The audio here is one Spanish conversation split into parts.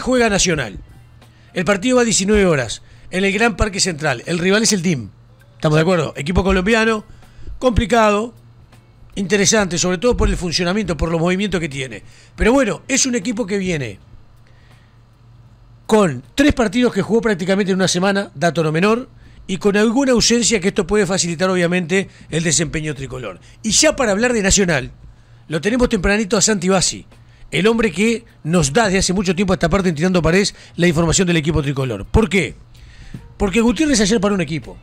juega Nacional. El partido va a 19 horas en el Gran Parque Central. El rival es el Team. ¿Estamos de acuerdo? Equipo colombiano, complicado, interesante, sobre todo por el funcionamiento, por los movimientos que tiene. Pero bueno, es un equipo que viene con tres partidos que jugó prácticamente en una semana, dato no menor, y con alguna ausencia que esto puede facilitar obviamente el desempeño tricolor. Y ya para hablar de Nacional, lo tenemos tempranito a Santi Bassi el hombre que nos da desde hace mucho tiempo a esta parte en Tirando Paredes la información del equipo tricolor. ¿Por qué? Porque Gutiérrez ayer para un equipo.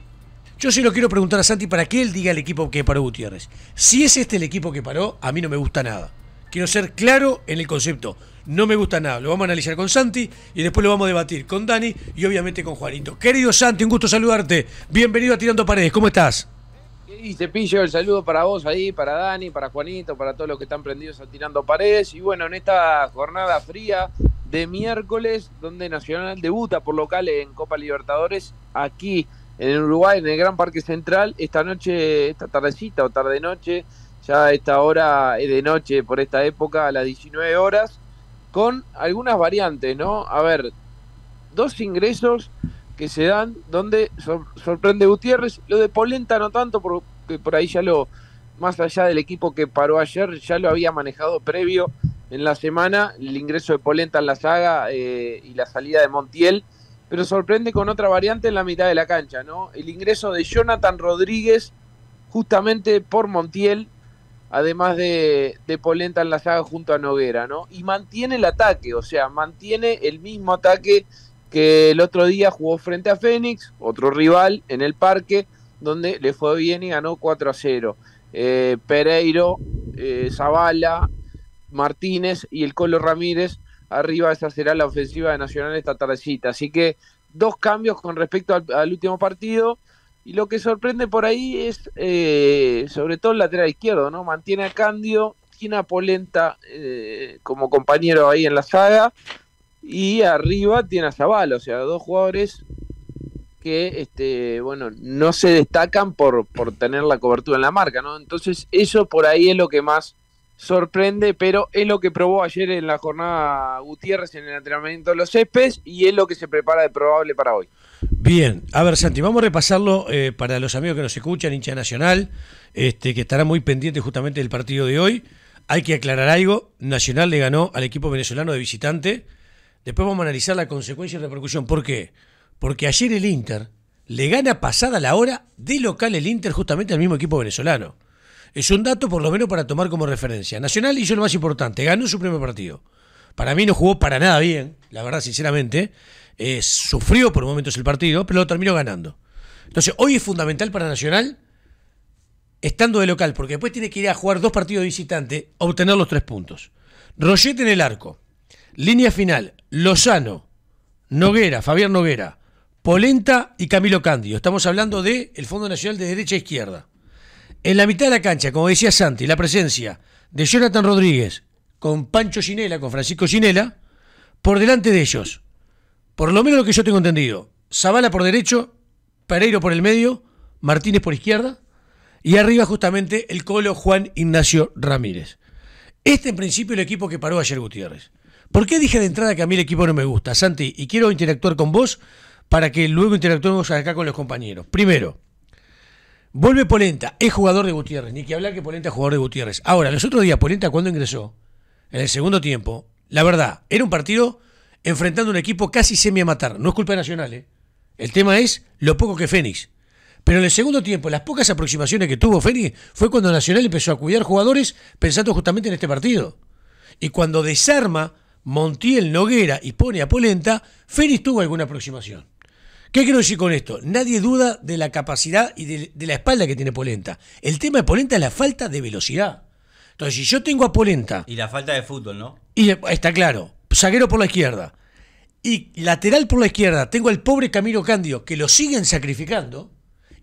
Yo sí lo quiero preguntar a Santi para que él diga el equipo que paró Gutiérrez. Si es este el equipo que paró, a mí no me gusta nada. Quiero ser claro en el concepto. No me gusta nada. Lo vamos a analizar con Santi y después lo vamos a debatir con Dani y obviamente con Juanito. Querido Santi, un gusto saludarte. Bienvenido a Tirando Paredes. ¿Cómo estás? Y Cepillo, el saludo para vos ahí, para Dani, para Juanito, para todos los que están prendidos tirando paredes. Y bueno, en esta jornada fría de miércoles, donde Nacional debuta por locales en Copa Libertadores, aquí en Uruguay, en el Gran Parque Central, esta noche, esta tardecita o tarde-noche, ya esta hora es eh, de noche por esta época, a las 19 horas, con algunas variantes, ¿no? A ver, dos ingresos que se dan donde sorprende Gutiérrez, lo de Polenta no tanto por, que por ahí ya lo, más allá del equipo que paró ayer, ya lo había manejado previo en la semana, el ingreso de Polenta en la saga eh, y la salida de Montiel, pero sorprende con otra variante en la mitad de la cancha, ¿no? El ingreso de Jonathan Rodríguez justamente por Montiel, además de, de Polenta en la saga junto a Noguera, ¿no? Y mantiene el ataque, o sea, mantiene el mismo ataque que el otro día jugó frente a Fénix, otro rival en el parque, donde le fue bien y ganó 4 a 0. Eh, Pereiro, eh, Zavala, Martínez y el Colo Ramírez. Arriba esa será la ofensiva de Nacional esta tardecita. Así que dos cambios con respecto al, último partido. Y lo que sorprende por ahí es eh, sobre todo el lateral izquierdo, ¿no? Mantiene a Candio, tiene a Polenta eh, como compañero ahí en la saga. Y arriba tiene a Zavala, o sea, dos jugadores que este, bueno, no se destacan por, por tener la cobertura en la marca, ¿no? Entonces, eso por ahí es lo que más sorprende, pero es lo que probó ayer en la jornada Gutiérrez en el entrenamiento de los CESPES y es lo que se prepara de probable para hoy. Bien, a ver Santi, vamos a repasarlo eh, para los amigos que nos escuchan, hincha nacional, este, que estará muy pendiente justamente del partido de hoy. Hay que aclarar algo, Nacional le ganó al equipo venezolano de visitante. Después vamos a analizar la consecuencia y repercusión. ¿Por qué? porque ayer el Inter le gana pasada la hora de local el Inter justamente al mismo equipo venezolano. Es un dato por lo menos para tomar como referencia. Nacional hizo lo más importante, ganó su primer partido. Para mí no jugó para nada bien, la verdad, sinceramente. Eh, sufrió por momentos el partido, pero lo terminó ganando. Entonces, hoy es fundamental para Nacional, estando de local, porque después tiene que ir a jugar dos partidos visitantes visitante, obtener los tres puntos. Rollete en el arco, línea final, Lozano, Noguera, Fabián Noguera, Polenta y Camilo Cándido. Estamos hablando del el Fondo Nacional de Derecha e Izquierda. En la mitad de la cancha, como decía Santi, la presencia de Jonathan Rodríguez con Pancho Ginela, con Francisco Ginela, por delante de ellos. Por lo menos lo que yo tengo entendido. Zavala por derecho, Pereiro por el medio, Martínez por izquierda y arriba justamente el colo Juan Ignacio Ramírez. Este en principio el equipo que paró ayer Gutiérrez. ¿Por qué dije de entrada que a mí el equipo no me gusta, Santi? Y quiero interactuar con vos para que luego interactuemos acá con los compañeros. Primero, vuelve Polenta, es jugador de Gutiérrez, ni que hablar que Polenta es jugador de Gutiérrez. Ahora, los otros días, Polenta cuando ingresó, en el segundo tiempo, la verdad, era un partido enfrentando un equipo casi semi a matar. No es culpa de Nacional, ¿eh? El tema es lo poco que Fénix. Pero en el segundo tiempo, las pocas aproximaciones que tuvo Fénix fue cuando Nacional empezó a cuidar jugadores pensando justamente en este partido. Y cuando desarma Montiel Noguera y pone a Polenta, Fénix tuvo alguna aproximación. ¿Qué quiero decir con esto? Nadie duda de la capacidad y de, la espalda que tiene Polenta. El tema de Polenta es la falta de velocidad. Entonces, si yo tengo a Polenta. Y la falta de fútbol, ¿no? Y está claro. Zaguero por la izquierda. Y lateral por la izquierda. Tengo al pobre Camilo Candio, que lo siguen sacrificando.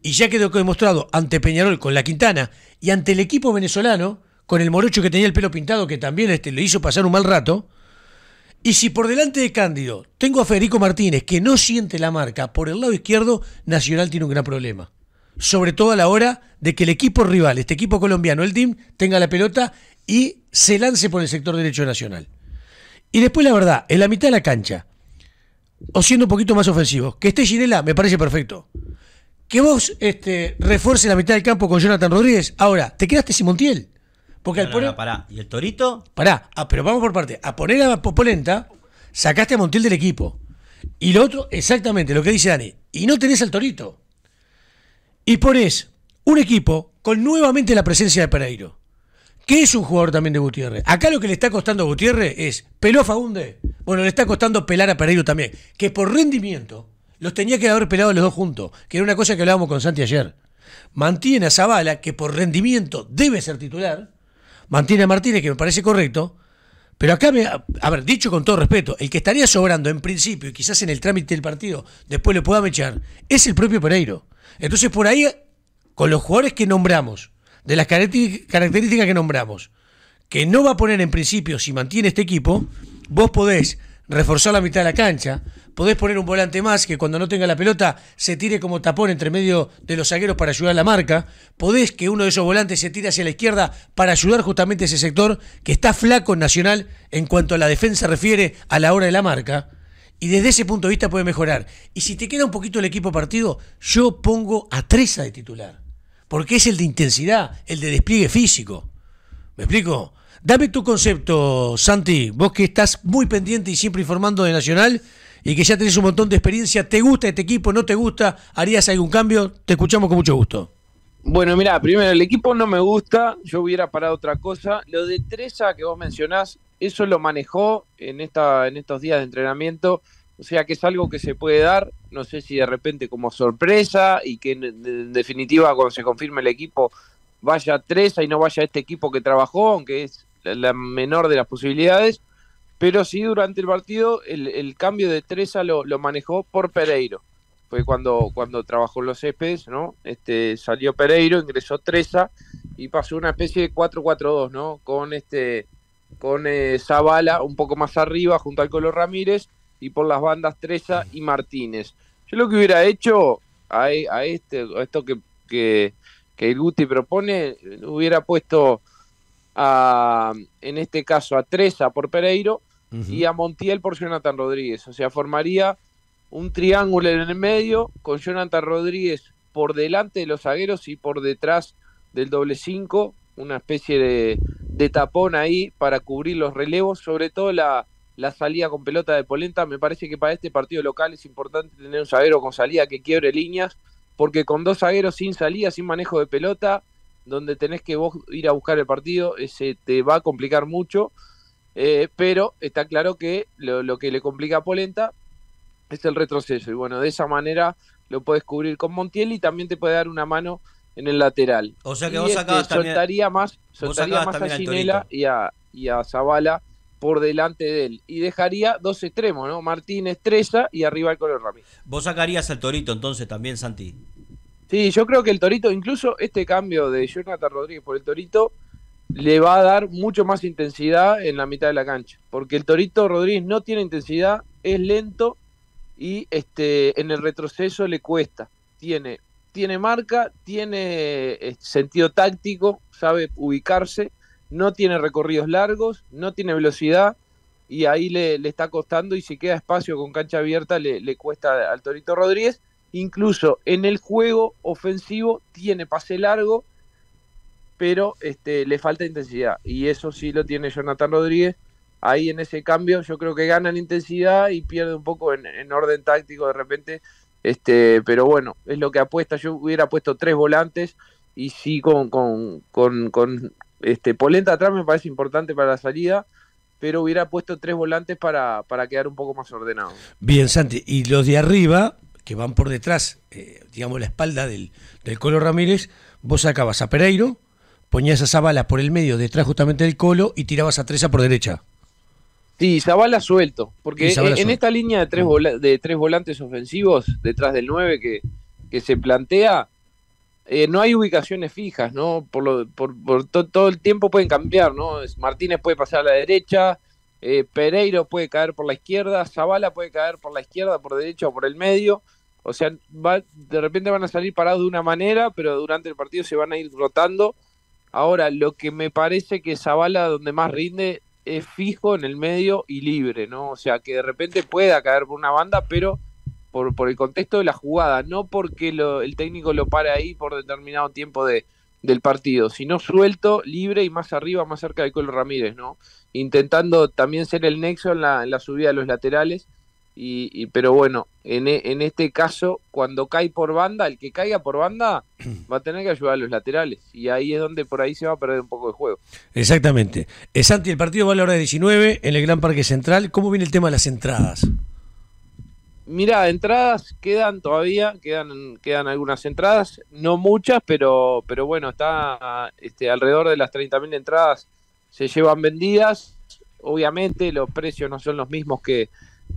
Y ya quedó demostrado ante Peñarol con la Quintana y ante el equipo venezolano, con el morocho que tenía el pelo pintado, que también este, le hizo pasar un mal rato. Y si por delante de Cándido tengo a Federico Martínez que no siente la marca por el lado izquierdo, Nacional tiene un gran problema. Sobre todo a la hora de que el equipo rival, este equipo colombiano, el team, tenga la pelota y se lance por el sector derecho nacional. Y después, la verdad, en la mitad de la cancha, o siendo un poquito más ofensivo, que esté Ginela me parece perfecto. Que vos este, refuerces la mitad del campo con Jonathan Rodríguez. Ahora, te quedaste sin porque al ¿Y el torito? Pará, ah, pero vamos por parte. A poner a Popolenta, sacaste a Montiel del equipo. Y lo otro, exactamente, lo que dice Dani. Y no tenés al torito. Y pones un equipo con nuevamente la presencia de Pereiro. Que es un jugador también de Gutiérrez. Acá lo que le está costando a Gutiérrez es peló a Bueno, le está costando pelar a Pereiro también. Que por rendimiento los tenía que haber pelado los dos juntos. Que era una cosa que hablábamos con Santi ayer. Mantiene a Zavala, que por rendimiento debe ser titular mantiene a Martínez, que me parece correcto, pero acá, me, a ver, dicho con todo respeto, el que estaría sobrando en principio y quizás en el trámite del partido después le pueda echar es el propio Pereiro. Entonces, por ahí, con los jugadores que nombramos, de las características que nombramos, que no va a poner en principio si mantiene este equipo, vos podés reforzar la mitad de la cancha. Podés poner un volante más que cuando no tenga la pelota se tire como tapón entre medio de los zagueros para ayudar a la marca. Podés que uno de esos volantes se tire hacia la izquierda para ayudar justamente a ese sector que está flaco en Nacional en cuanto a la defensa refiere a la hora de la marca. Y desde ese punto de vista puede mejorar. Y si te queda un poquito el equipo partido, yo pongo a Treza de titular. Porque es el de intensidad, el de despliegue físico. ¿Me explico? Dame tu concepto, Santi, vos que estás muy pendiente y siempre informando de Nacional y que ya tenés un montón de experiencia, ¿te gusta este equipo? ¿No te gusta? ¿Harías algún cambio? Te escuchamos con mucho gusto. Bueno, mira, primero, el equipo no me gusta, yo hubiera parado otra cosa. Lo de Treza que vos mencionás, eso lo manejó en, esta, en estos días de entrenamiento, o sea que es algo que se puede dar, no sé si de repente como sorpresa y que en, definitiva cuando se confirme el equipo vaya Treza y no vaya este equipo que trabajó, aunque es la menor de las posibilidades, pero sí durante el partido el, cambio de Treza lo, manejó por Pereiro. Fue cuando, cuando trabajó en los céspedes, ¿no? Este, salió Pereiro, ingresó Treza y pasó una especie de 4-4-2, ¿no? Con este con eh, un poco más arriba junto al Colo Ramírez y por las bandas Treza y Martínez. Yo lo que hubiera hecho a, este esto que, que el Guti propone, hubiera puesto a, en este caso, a Treza por Pereiro y a Montiel por Jonathan Rodríguez. O sea, formaría un triángulo en el medio con Jonathan Rodríguez por delante de los zagueros y por detrás del doble cinco una especie de, tapón ahí para cubrir los relevos, sobre todo la, la, salida con pelota de Polenta. Me parece que para este partido local es importante tener un zaguero con salida que quiebre líneas, porque con dos zagueros sin salida, sin manejo de pelota, donde tenés que vos ir a buscar el partido, ese te va a complicar mucho, eh, pero está claro que lo, que le complica a Polenta es el retroceso, y bueno, de esa manera lo puedes cubrir con Montiel y también te puede dar una mano en el lateral. O sea que y vos este, soltaría más, soltaría más a Ginela y a, y Zavala por delante de él. Y dejaría dos extremos, ¿no? Martínez Treza y arriba el color Ramírez. Vos sacarías al Torito entonces también, Santi. Sí, yo creo que el Torito, incluso este cambio de Jonathan Rodríguez por el Torito, le va a dar mucho más intensidad en la mitad de la cancha, porque el Torito Rodríguez no tiene intensidad, es lento y este en el retroceso le cuesta. Tiene tiene marca, tiene eh, sentido táctico, sabe ubicarse, no tiene recorridos largos, no tiene velocidad y ahí le, está costando y si queda espacio con cancha abierta le cuesta al Torito Rodríguez incluso en el juego ofensivo tiene pase largo, pero este, le falta intensidad. Y eso sí lo tiene Jonathan Rodríguez. Ahí en ese cambio yo creo que gana en intensidad y pierde un poco en, orden táctico de repente. Este, pero bueno, es lo que apuesta. Yo hubiera puesto tres volantes y sí con, con, con, este, Polenta atrás me parece importante para la salida pero hubiera puesto tres volantes para, para quedar un poco más ordenado. Bien, Santi, y los de arriba, que van por detrás, eh, digamos, la espalda del, del Colo Ramírez, vos sacabas a Pereiro, ponías a Zabala por el medio, detrás justamente del Colo, y tirabas a Treza por derecha. Sí, Zabala suelto, porque en, esta línea de tres, de tres volantes ofensivos, detrás del 9 que, que se plantea, eh, no hay ubicaciones fijas, ¿no? Por, por, todo el tiempo pueden cambiar, ¿no? Martínez puede pasar a la derecha, eh, Pereiro puede caer por la izquierda, Zabala puede caer por la izquierda, por derecha o por el medio. O sea, va, de repente van a salir parados de una manera, pero durante el partido se van a ir rotando. Ahora, lo que me parece que Zabala, donde más rinde es fijo en el medio y libre, ¿no? O sea, que de repente pueda caer por una banda, pero por, el contexto de la jugada, no porque el técnico lo pare ahí por determinado tiempo del partido, sino suelto, libre y más arriba, más cerca de Colo Ramírez, ¿no? Intentando también ser el nexo en la, en la subida de los laterales y, pero bueno, e, en, este caso, cuando cae por banda, el que caiga por banda va a tener que ayudar a los laterales. Y ahí es donde por ahí se va a perder un poco de juego. Exactamente. Eh, Santi, el partido va a la hora de 19 en el Gran Parque Central. ¿Cómo viene el tema de las entradas? Mirá, entradas quedan todavía, quedan, quedan algunas entradas, no muchas, pero, pero bueno, está este, alrededor de las 30.000 entradas se llevan vendidas. Obviamente los precios no son los mismos que,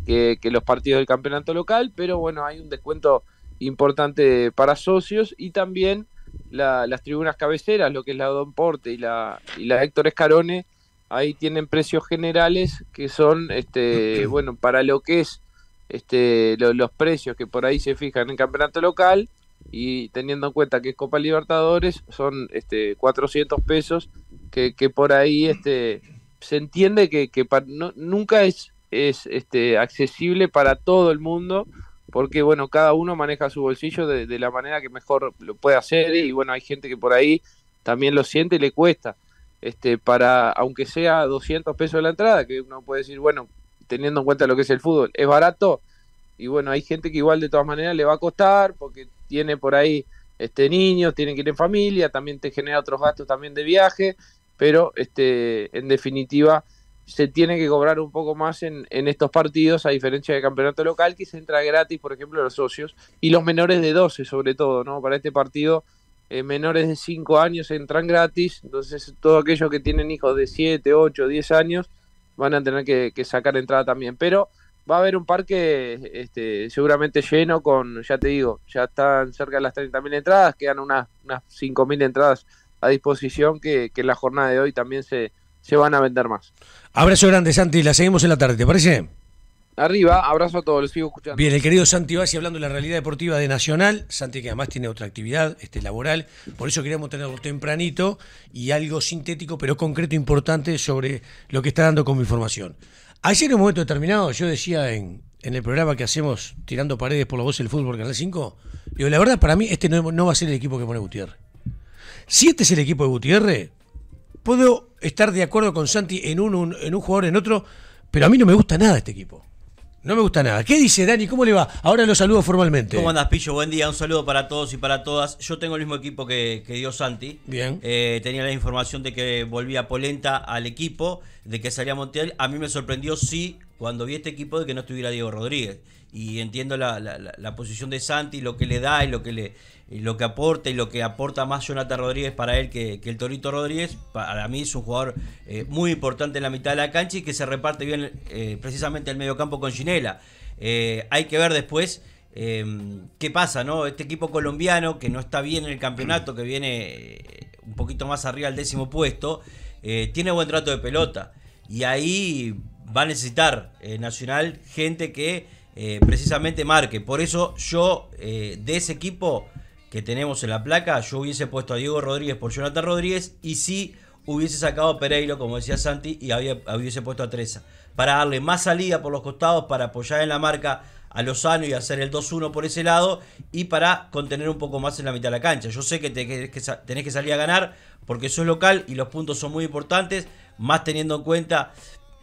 que, los partidos del campeonato local, pero bueno, hay un descuento importante para socios y también las tribunas cabeceras, lo que es la Don Porte y la, y la Héctor Escarone, ahí tienen precios generales que son, este, bueno, para lo que es este, los precios que por ahí se fijan en campeonato local y teniendo en cuenta que es Copa Libertadores, son este, 400 pesos que, por ahí este, se entiende que, nunca es es este, accesible para todo el mundo, porque bueno, cada uno maneja su bolsillo de, la manera que mejor lo puede hacer y bueno, hay gente que por ahí también lo siente y le cuesta. Este, para, aunque sea 200 pesos la entrada, que uno puede decir, bueno, teniendo en cuenta lo que es el fútbol, es barato. Y bueno, hay gente que igual de todas maneras le va a costar porque tiene por ahí este niños, tiene que ir en familia, también te genera otros gastos también de viaje, pero este en definitiva se tiene que cobrar un poco más en, estos partidos, a diferencia del campeonato local, que se entra gratis, por ejemplo, los socios y los menores de 12, sobre todo, ¿no? Para este partido, eh, menores de 5 años entran gratis, entonces todos aquellos que tienen hijos de 7, 8, 10 años van a tener que, sacar entrada también. Pero va a haber un parque este, seguramente lleno con, ya te digo, ya están cerca de las 30.000 entradas, quedan unas, unas 5.000 entradas a disposición que, que en la jornada de hoy también se se van a vender más. Abrazo grande, Santi. La seguimos en la tarde, ¿te parece? Arriba, abrazo a todos, los sigo escuchando. Bien, el querido Santi Bassi hablando de la realidad deportiva de Nacional. Santi que además tiene otra actividad este, laboral, por eso queríamos tenerlo tempranito y algo sintético pero concreto importante sobre lo que está dando como información. Ayer en un momento determinado yo decía en, el programa que hacemos Tirando Paredes por la Voz del Fútbol, Canal 5, digo, la verdad para mí este no va a ser el equipo que pone Gutiérrez. Si este es el equipo de Gutiérrez, puedo estar de acuerdo con Santi en un, en un jugador, en otro, pero a mí no me gusta nada este equipo. No me gusta nada. ¿Qué dice Dani? ¿Cómo le va? Ahora lo saludo formalmente. ¿Cómo andas, Pillo? Buen día, un saludo para todos y para todas. Yo tengo el mismo equipo que, dio Santi. Bien. Eh, tenía la información de que volvía Polenta al equipo, de que salía Montiel. A mí me sorprendió, sí, cuando vi este equipo de que no estuviera Diego Rodríguez. Y entiendo la, posición de Santi, lo que le da y lo que le lo que aporta y lo que aporta más Jonathan Rodríguez para él que, el Torito Rodríguez. Para mí es un jugador eh, muy importante en la mitad de la cancha y que se reparte bien eh, precisamente el mediocampo con Ginela. Eh, hay que ver después. ¿Qué pasa, no? Este equipo colombiano que no está bien en el campeonato, que viene un poquito más arriba al décimo puesto, tiene buen trato de pelota. Y ahí va a necesitar eh, Nacional gente que eh, precisamente marque. Por eso yo, eh, de ese equipo que tenemos en la placa, yo hubiese puesto a Diego Rodríguez por Jonathan Rodríguez y sí hubiese sacado a Pereiro, como decía Santi, y hubiese puesto a Teresa. Para darle más salida por los costados, para apoyar en la marca a Lozano y hacer el 2-1 por ese lado y para contener un poco más en la mitad de la cancha. Yo sé que, tenés que salir a ganar porque sos local y los puntos son muy importantes, más teniendo en cuenta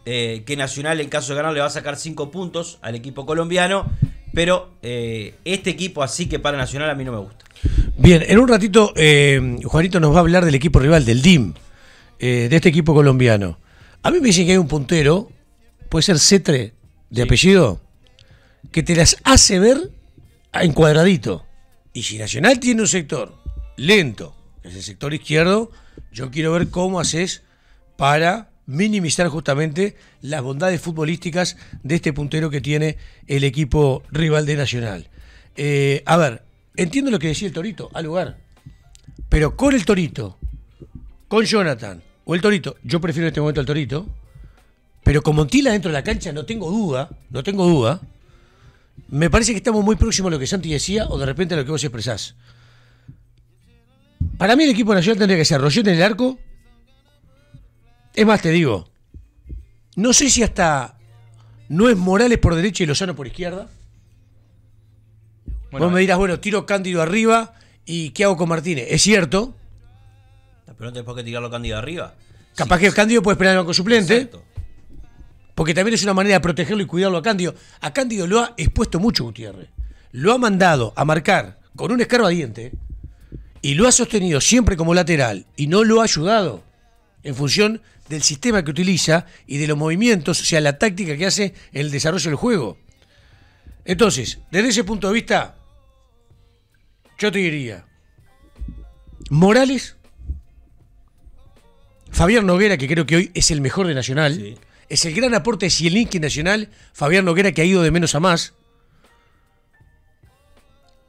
eh, que Nacional en caso de ganar le va a sacar 5 puntos al equipo colombiano, pero eh, este equipo así que para Nacional a mí no me gusta. Bien, en un ratito eh, Juanito nos va a hablar del equipo rival, del DIM, de este equipo colombiano. A mí me dicen que hay un puntero, puede ser Cetre de apellido, que te las hace ver en cuadradito. Y si Nacional tiene un sector lento, es el sector izquierdo, yo quiero ver cómo haces para minimizar justamente las bondades futbolísticas de este puntero que tiene el equipo rival de Nacional. Eh, a ver, entiendo lo que decía el Torito, al lugar, pero con el Torito, con Jonathan o el Torito, yo prefiero en este momento al Torito, pero con Montila dentro de la cancha no tengo duda, no tengo duda, me parece que estamos muy próximos a lo que Santi decía o de repente a lo que vos expresás. Para mí el equipo nacional tendría que ser Roger en el arco, es más, te digo, no sé si hasta no es Morales por derecha y Lozano por izquierda. Vos me dirás, bueno, tiro Cándido arriba y ¿qué hago con Martínez? Es cierto. Pero no por qué tirarlo Cándido arriba. Capaz que Cándido puede esperar al banco suplente. Porque también es una manera de protegerlo y cuidarlo a Cándido. A Cándido lo ha expuesto mucho Gutiérrez. Lo ha mandado a marcar con un escarbadiente y lo ha sostenido siempre como lateral y no lo ha ayudado en función del sistema que utiliza y de los movimientos, o sea, la táctica que hace el desarrollo del juego. Entonces, desde ese punto de vista, yo te diría, Morales, Fabián Noguera, que creo que hoy es el mejor de Nacional, es el gran aporte de Zielinski Nacional, Fabián Noguera que ha ido de menos a más.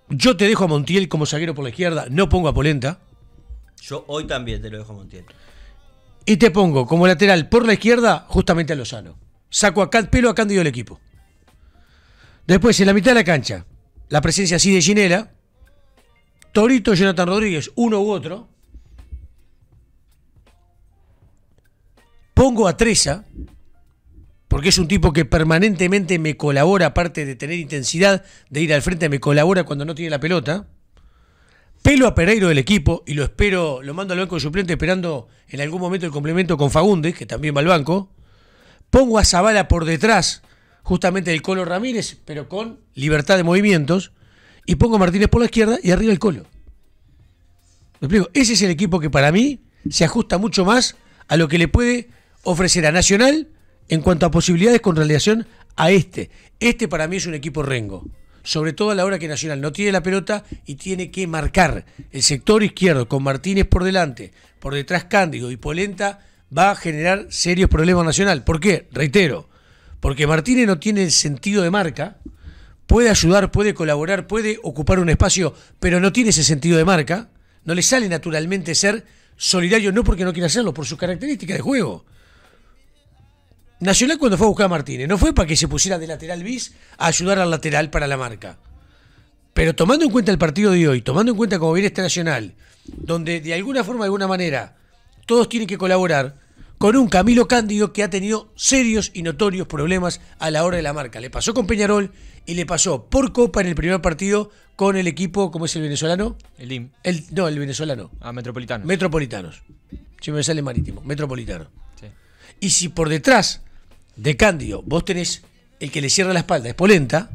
Yo te dejo a Montiel como zaguero por la izquierda, no pongo a Polenta. Yo hoy también te lo dejo a Montiel y te pongo como lateral por la izquierda justamente a Lozano. Saco a Cat Pelo a Cándido el equipo. Después, en la mitad de la cancha, la presencia así de Ginera. Torito Jonathan Rodríguez, uno u otro. Pongo a Treza, porque es un tipo que permanentemente me colabora, aparte de tener intensidad, de ir al frente, me colabora cuando no tiene la pelota. Pelo a Pereiro del equipo y lo espero, lo mando al banco de suplente esperando en algún momento el complemento con Fagundes, que también va al banco. Pongo a Zavala por detrás, justamente del Colo Ramírez, pero con libertad de movimientos. Y pongo a Martínez por la izquierda y arriba el Colo. ¿Me Ese es el equipo que para mí se ajusta mucho más a lo que le puede ofrecer a Nacional en cuanto a posibilidades con relación a este. Este para mí es un equipo rengo sobre todo a la hora que Nacional no tiene la pelota y tiene que marcar. El sector izquierdo, con Martínez por delante, por detrás Cándido y Polenta, va a generar serios problemas Nacional. ¿Por qué? Reitero, porque Martínez no tiene el sentido de marca, puede ayudar, puede colaborar, puede ocupar un espacio, pero no tiene ese sentido de marca, no le sale naturalmente ser solidario, no porque no quiera hacerlo, por sus características de juego. Nacional cuando fue a buscar a Martínez, no fue para que se pusiera de lateral bis a ayudar al lateral para la marca. Pero tomando en cuenta el partido de hoy, tomando en cuenta cómo viene este Nacional, donde de alguna forma, de alguna manera, todos tienen que colaborar con un Camilo Cándido que ha tenido serios y notorios problemas a la hora de la marca. Le pasó con Peñarol y le pasó por Copa en el primer partido con el equipo, ¿cómo es el venezolano? El IM. El, no, el venezolano. Ah, metropolitano Metropolitanos. Si me sale marítimo, Metropolitano. Y si por detrás de Cándido, vos tenés el que le cierra la espalda, es Polenta,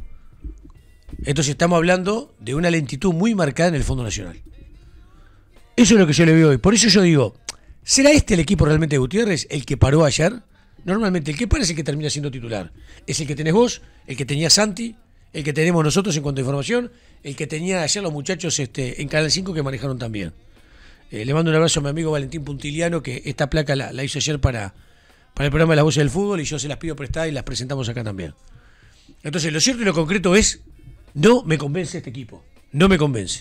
entonces estamos hablando de una lentitud muy marcada en el Fondo Nacional. Eso es lo que yo le veo hoy. Por eso yo digo, ¿será este el equipo realmente de Gutiérrez el que paró ayer? Normalmente el que parece que termina siendo titular. Es el que tenés vos, el que tenía Santi, el que tenemos nosotros en cuanto a información, el que tenía ayer los muchachos este, en Canal 5 que manejaron también. Eh, le mando un abrazo a mi amigo Valentín Puntiliano que esta placa la hizo ayer para, para el programa de la Voz del fútbol y yo se las pido prestadas y las presentamos acá también. Entonces, lo cierto y lo concreto es, no me convence este equipo, no me convence.